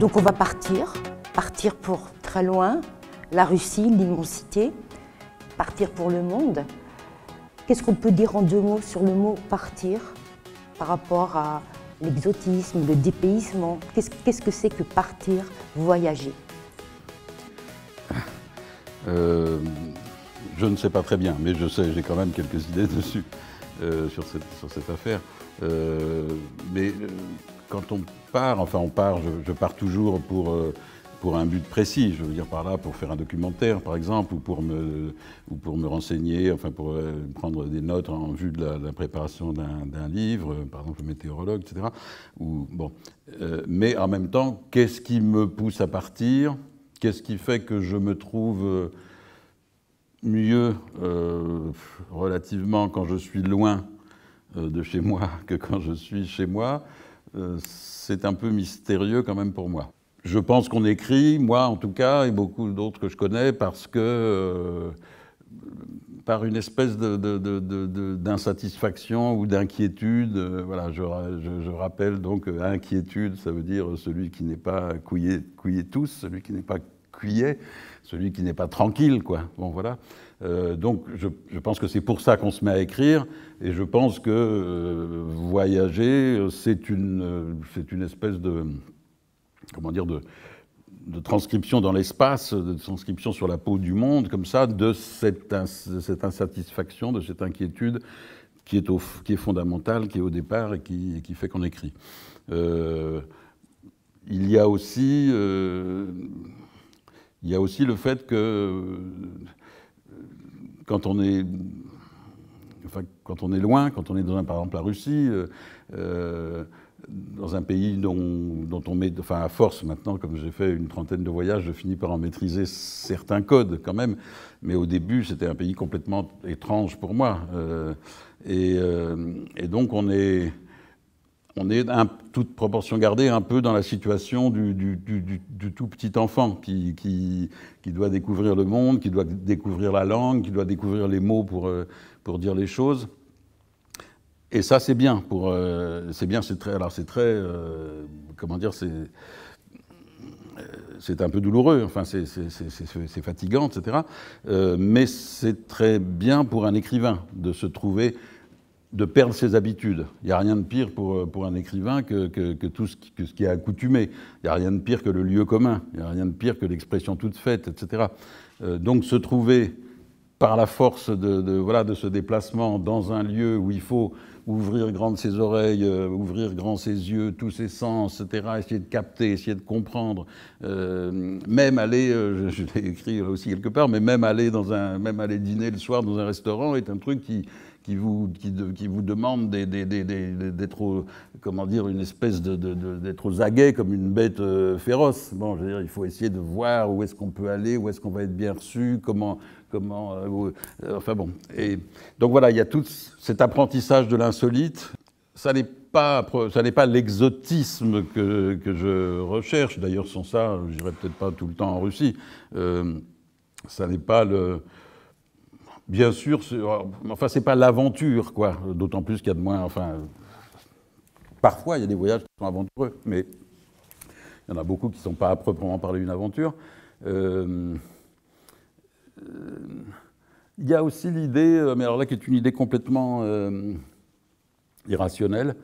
Donc on va partir, partir pour très loin, la Russie, l'immensité, partir pour le monde. Qu'est-ce qu'on peut dire en deux mots sur le mot partir par rapport à l'exotisme, le dépaysement Qu'est-ce que c'est que partir, voyager ah, euh, Je ne sais pas très bien, mais je sais, j'ai quand même quelques idées dessus, euh, sur, cette, affaire. Euh, mais quand on part, enfin on part, je, pars toujours pour, euh, pour un but précis, je veux dire par là pour faire un documentaire par exemple, ou pour me, ou pour me renseigner, enfin pour euh, prendre des notes en vue de la, préparation d'un livre, par exemple le météorologue, etc. Ou, bon. Euh, mais en même temps, qu'est-ce qui me pousse à partir Qu'est-ce qui fait que je me trouve mieux relativement quand je suis loin de chez moi que quand je suis chez moi euh, c'est un peu mystérieux quand même pour moi. Je pense qu'on écrit, moi en tout cas, et beaucoup d'autres que je connais, parce que euh, par une espèce d'insatisfaction ou d'inquiétude. Euh, voilà, je, rappelle donc inquiétude, ça veut dire celui qui n'est pas couillé, couillé tous, celui qui n'est pas cuillé, celui qui n'est pas tranquille, quoi. voilà. Euh, donc je, pense que c'est pour ça qu'on se met à écrire, et je pense que euh, voyager, c'est une, euh, c'est une espèce de, comment dire, de, de transcription dans l'espace, de transcription sur la peau du monde, comme ça, de cette, cette insatisfaction, de cette inquiétude qui est, au, qui est fondamentale, qui est au départ et qui, qui fait qu'on écrit. il y a aussi... il y a aussi le fait que quand on est Enfin, quand on est loin, quand on est dans un, par exemple la Russie, euh, euh, dans un pays dont, on met, enfin à force maintenant, comme j'ai fait une trentaine de voyages, je finis par en maîtriser certains codes quand même. Mais au début, c'était un pays complètement étrange pour moi. Euh, et, donc on est on est, en toute proportion gardée, un peu dans la situation du, tout petit enfant qui, qui, doit découvrir le monde, qui doit découvrir la langue, qui doit découvrir les mots pour, euh, pour dire les choses. Et ça, c'est bien. Pour, euh, c'est bien, c'est très. Alors, c'est très. Euh, comment dire C'est. c'est un peu douloureux, enfin c'est fatigant, etc. mais c'est très bien pour un écrivain de se trouver de perdre ses habitudes. Il n'y a rien de pire pour, euh, pour un écrivain que, tout ce qui, est accoutumé. Il n'y a rien de pire que le lieu commun. Il n'y a rien de pire que l'expression toute faite, etc. Euh, donc se trouver par la force de, voilà, de ce déplacement dans un lieu où il faut ouvrir grand ses oreilles, euh, ouvrir grand ses yeux, tous ses sens, etc., essayer de capter, essayer de comprendre, même aller, je, l'ai écrit aussi quelque part, mais même aller, dans un, même aller dîner le soir dans un restaurant est un truc qui, qui vous, qui, vous demande d'être, comment dire, une espèce aux aguets comme une bête euh, féroce. Bon, je veux dire, il faut essayer de voir où est-ce qu'on peut aller, où est-ce qu'on va être bien reçu, comment, comment, euh, euh, enfin bon. Et donc voilà, il y a tout cet apprentissage de l'insolite. Ça n'est pas, ça n'est pas l'exotisme que, que, je recherche. D'ailleurs, sans ça, j'irai peut-être pas tout le temps en Russie. ça n'est pas le, bien sûr, euh, enfin, c'est pas l'aventure, quoi. D'autant plus qu'il y a de moins. Enfin, parfois, il y a des voyages qui sont aventureux, mais il y en a beaucoup qui ne sont pas à proprement parler une aventure. Euh, euh, il y a aussi l'idée, mais alors là, qui est une idée complètement irrationnelle,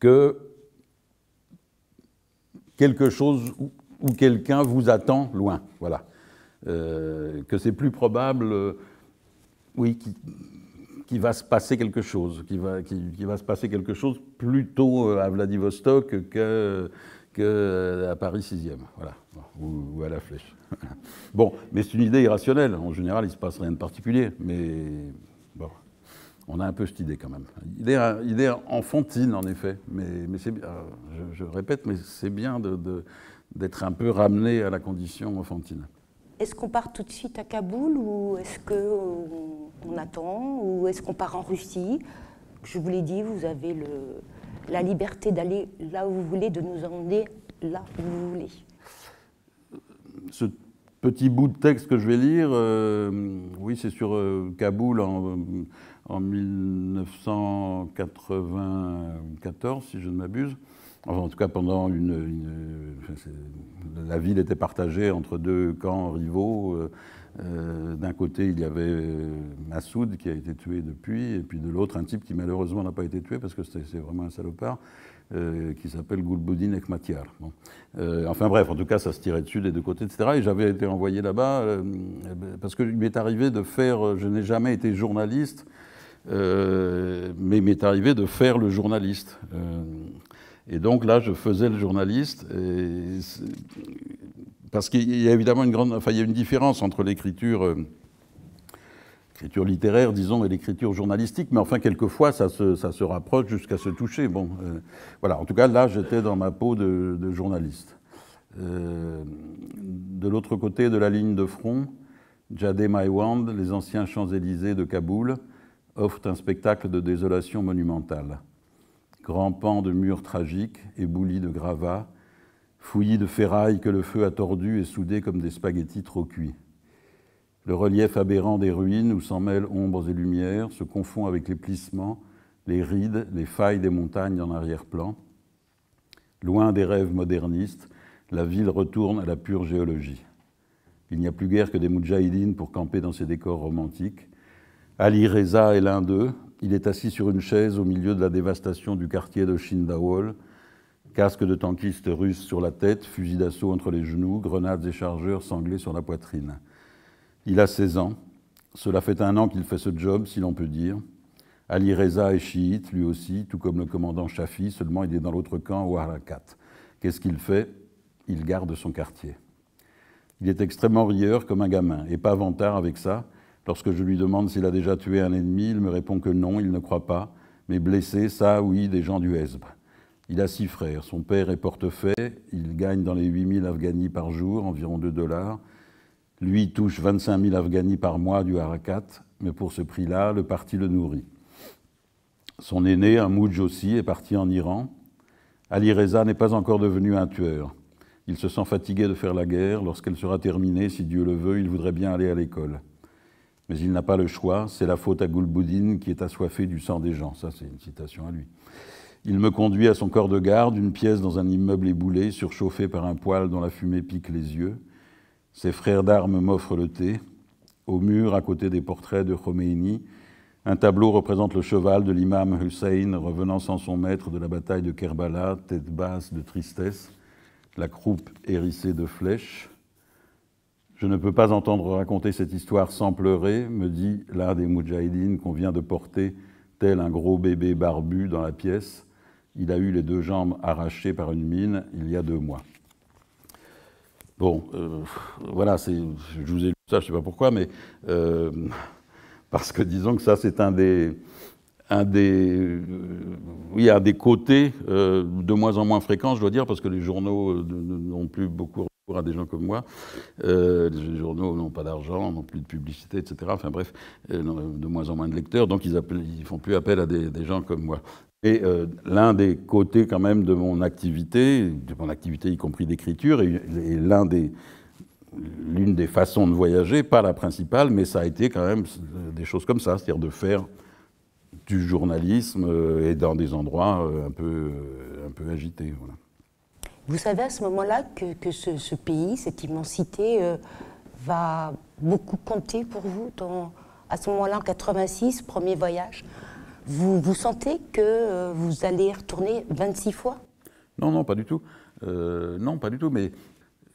que quelque chose ou quelqu'un vous attend loin. Voilà. Euh, que c'est plus probable, euh, oui, qu'il va se passer quelque chose, qu'il va, va se passer quelque chose plutôt euh, à Vladivostok que, que à Paris 6e, voilà, ou, à la flèche. bon, mais c'est une idée irrationnelle. En général, il ne se passe rien de particulier, mais bon. On a un peu cette idée quand même. Idée, idée enfantine en effet, mais, mais c'est, je, je, répète, mais c'est bien d'être de, un peu ramené à la condition enfantine. Est-ce qu'on part tout de suite à Kaboul ou est-ce qu'on on attend ou est-ce qu'on part en Russie Je vous l'ai dit, vous avez la liberté d'aller là où vous voulez, de nous emmener là où vous voulez. Ce petit bout de texte que je vais lire, euh, oui, c'est sur euh, Kaboul en, en 1994, si je ne m'abuse en tout cas, pendant une, la ville était partagée entre deux camps rivaux. Euh, euh, d'un côté, il y avait euh, Massoud qui a été tué depuis, et puis de l'autre, un type qui malheureusement n'a pas été tué parce que c'est vraiment un salopard, qui s'appelle Gulbuddin Ekmatyar. enfin bref, en tout cas, ça se tirait dessus des deux côtés, etc. Et j'avais été envoyé là-bas parce qu'il m'est arrivé de faire. Je n'ai jamais été journaliste. mais il m'est arrivé de faire le journaliste. Et donc là, je faisais le journaliste, parce qu'il y a évidemment une grande, enfin, il y a une différence entre l'écriture, euh, littéraire, disons, et l'écriture journalistique, mais enfin, quelquefois, ça se, rapproche jusqu'à se toucher. Bon, euh, voilà. En tout cas, là, j'étais dans ma peau de, journaliste. Euh, de l'autre côté de la ligne de front, Jadé Maiwand, les anciens Champs-Élysées de Kaboul, offrent un spectacle de désolation monumentale grands pans de murs tragiques, éboulis de gravats, fouillis de ferrailles que le feu a tordu et soudé comme des spaghettis trop cuits. Le relief aberrant des ruines où s'en mêlent ombres et lumières se confond avec les plissements, les rides, les failles des montagnes en arrière-plan. Loin des rêves modernistes, la ville retourne à la pure géologie. Il n'y a plus guère que des moudjahidines pour camper dans ces décors romantiques. Ali Reza est l'un d'eux, il est assis sur une chaise au milieu de la dévastation du quartier de Shindawol, casque de tankiste russe sur la tête, fusil d'assaut entre les genoux, grenades et chargeurs sanglés sur la poitrine. Il a 16 ans. Cela fait un an qu'il fait ce job, si l'on peut dire. Ali Reza est chiite, lui aussi, tout comme le commandant Shafi, seulement il est dans l'autre camp, au Harakat. Qu'est-ce qu'il fait Il garde son quartier. Il est extrêmement rieur comme un gamin, et pas tard avec ça, Lorsque je lui demande s'il a déjà tué un ennemi, il me répond que non, il ne croit pas, mais blessé, ça, oui, des gens du Hezb. Il a six frères, son père est portefeuille, il gagne dans les 8000 afghanis par jour, environ 2 dollars. Lui touche 25 000 afghanis par mois du Harakat, mais pour ce prix-là, le parti le nourrit. Son aîné, un Moudj aussi, est parti en Iran. Ali Reza n'est pas encore devenu un tueur. Il se sent fatigué de faire la guerre. Lorsqu'elle sera terminée, si Dieu le veut, il voudrait bien aller à l'école mais il n'a pas le choix, c'est la faute à Goulboudine qui est assoiffé du sang des gens. Ça, c'est une citation à lui. Il me conduit à son corps de garde, une pièce dans un immeuble éboulé, surchauffé par un poêle dont la fumée pique les yeux. Ses frères d'armes m'offrent le thé. Au mur, à côté des portraits de Khomeini, un tableau représente le cheval de l'imam Hussein revenant sans son maître de la bataille de Kerbala, tête basse de tristesse, la croupe hérissée de flèches. Je ne peux pas entendre raconter cette histoire sans pleurer, me dit l'un des moudjahidines qu'on vient de porter, tel un gros bébé barbu dans la pièce. Il a eu les deux jambes arrachées par une mine il y a deux mois. Bon, euh, voilà, je vous ai lu ça, je ne sais pas pourquoi, mais euh, parce que disons que ça, c'est un des, un des, euh, oui, un des côtés de moins en moins fréquents, je dois dire, parce que les journaux n'ont plus beaucoup à des gens comme moi. les euh, journaux n'ont pas d'argent, n'ont plus de publicité, etc. Enfin bref, euh, de moins en moins de lecteurs, donc ils ne font plus appel à des, gens comme moi. Et euh, l'un des côtés quand même de mon activité, de mon activité y compris d'écriture, et, l'un des l'une des façons de voyager, pas la principale, mais ça a été quand même des choses comme ça, c'est-à-dire de faire du journalisme et dans des endroits un peu, un peu agités. Voilà. Vous savez à ce moment-là que, que ce, pays, cette immensité, euh, va beaucoup compter pour vous dans, à ce moment-là, en 86, premier voyage. Vous, vous sentez que euh, vous allez y retourner 26 fois Non, non, pas du tout. Euh, non, pas du tout, mais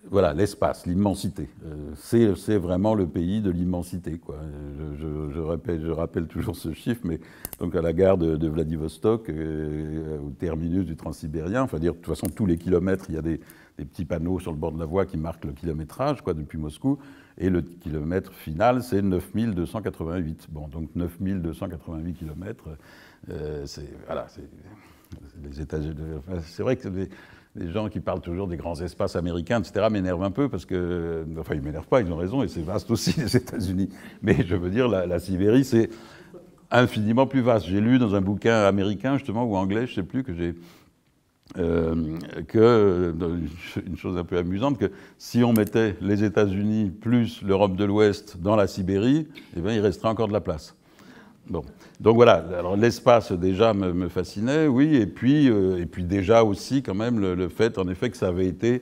voilà, l'espace, l'immensité. Euh, c'est vraiment le pays de l'immensité. Je, je, rappelle, toujours ce chiffre, mais donc à la gare de, Vladivostok, euh, euh, au terminus du Transsibérien, enfin dire, de toute façon, tous les kilomètres, il y a des, petits panneaux sur le bord de la voie qui marquent le kilométrage quoi, depuis Moscou, et le kilomètre final, c'est 9288. Bon, donc 9288 kilomètres, c'est. Voilà, c'est. Les c'est vrai que les gens qui parlent toujours des grands espaces américains, etc., m'énervent un peu parce que, enfin, ils m'énervent pas, ils ont raison, et c'est vaste aussi les États-Unis. Mais je veux dire, la, Sibérie, c'est infiniment plus vaste. J'ai lu dans un bouquin américain, justement, ou anglais, je sais plus, que j'ai. Euh, que, euh, une chose un peu amusante, que si on mettait les États-Unis plus l'Europe de l'Ouest dans la Sibérie, eh bien, il resterait encore de la place. Bon. Donc voilà, alors l'espace déjà me, fascinait, oui, et puis, euh, et puis déjà aussi quand même le, fait en effet que ça avait été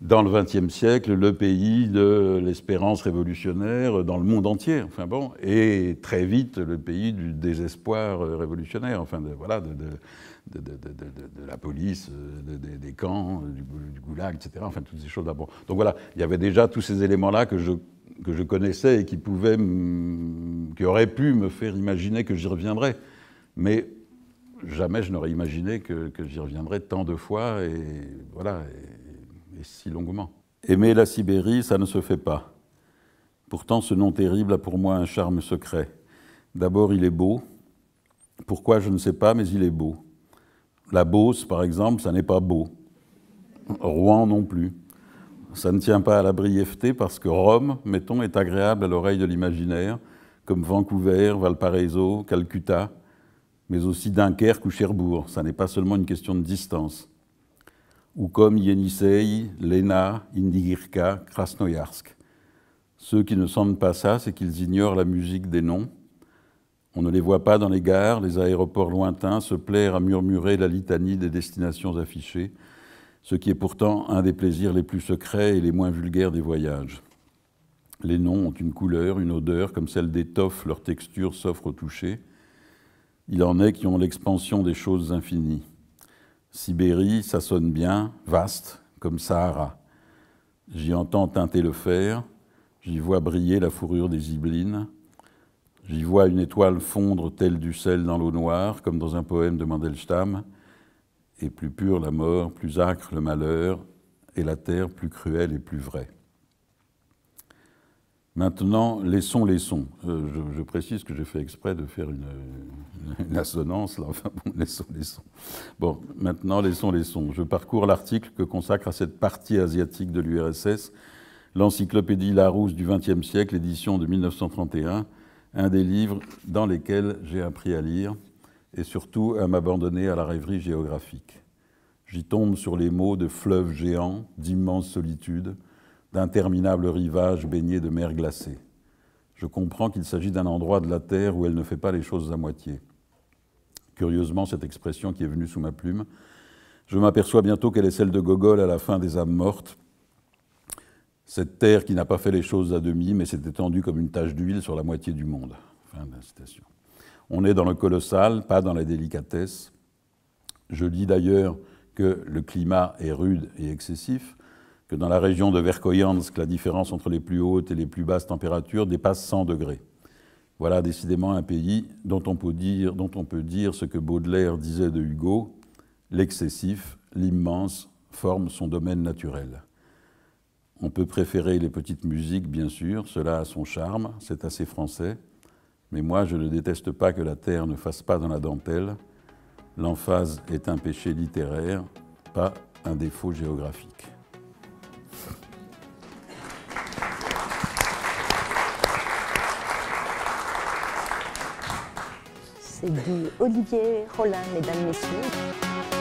dans le XXe siècle le pays de l'espérance révolutionnaire dans le monde entier, enfin bon, et très vite le pays du désespoir euh, révolutionnaire, enfin voilà, de, la police, euh, des camps, du, du, goulag, etc., enfin toutes ces choses-là. Bon. Donc voilà, il y avait déjà tous ces éléments-là que je que je connaissais et qui pouvait, qui aurait pu me faire imaginer que j'y reviendrais. Mais jamais je n'aurais imaginé que, j'y reviendrais tant de fois et voilà, et si longuement. Aimer la Sibérie, ça ne se fait pas. Pourtant, ce nom terrible a pour moi un charme secret. D'abord, il est beau. Pourquoi, je ne sais pas, mais il est beau. La Beauce, par exemple, ça n'est pas beau. Rouen non plus. Ça ne tient pas à la brièveté parce que Rome, mettons, est agréable à l'oreille de l'imaginaire, comme Vancouver, Valparaiso, Calcutta, mais aussi Dunkerque ou Cherbourg. Ça n'est pas seulement une question de distance. Ou comme Yenisei, Lena, Indigirka, Krasnoyarsk. Ceux qui ne sentent pas ça, c'est qu'ils ignorent la musique des noms. On ne les voit pas dans les gares, les aéroports lointains se plaire à murmurer la litanie des destinations affichées, ce qui est pourtant un des plaisirs les plus secrets et les moins vulgaires des voyages. Les noms ont une couleur, une odeur, comme celle d'étoffe, leur texture s'offre au toucher. Il en est qui ont l'expansion des choses infinies. Sibérie, ça sonne bien, vaste, comme Sahara. J'y entends teinter le fer, j'y vois briller la fourrure des iblines, j'y vois une étoile fondre telle du sel dans l'eau noire, comme dans un poème de Mandelstam, et plus pure la mort, plus âcre le malheur, et la terre plus cruelle et plus vraie. Maintenant, laissons, les sons. Euh, je, précise que j'ai fait exprès de faire une, assonance, là. Enfin, bon, laissons, les sons. Bon, maintenant, laissons, les sons. Je parcours l'article que consacre à cette partie asiatique de l'URSS l'Encyclopédie Larousse du XXe siècle, édition de 1931, un des livres dans lesquels j'ai appris à lire et surtout à m'abandonner à la rêverie géographique. J'y tombe sur les mots de fleuves géants, d'immenses solitudes, d'interminables rivages baignés de mer glacées. Je comprends qu'il s'agit d'un endroit de la Terre où elle ne fait pas les choses à moitié. Curieusement, cette expression qui est venue sous ma plume, je m'aperçois bientôt qu'elle est celle de Gogol à la fin des âmes mortes. Cette terre qui n'a pas fait les choses à demi, mais s'est étendue comme une tache d'huile sur la moitié du monde. Fin de on est dans le colossal, pas dans la délicatesse. Je dis d'ailleurs que le climat est rude et excessif, que dans la région de Verkoyansk, la différence entre les plus hautes et les plus basses températures dépasse 100 degrés. Voilà décidément un pays dont on peut dire, dont on peut dire ce que Baudelaire disait de Hugo, l'excessif, l'immense forme son domaine naturel. On peut préférer les petites musiques, bien sûr, cela a son charme, c'est assez français, mais moi, je ne déteste pas que la terre ne fasse pas dans la dentelle. L'emphase est un péché littéraire, pas un défaut géographique. C'est du Olivier Rollin, mesdames, messieurs.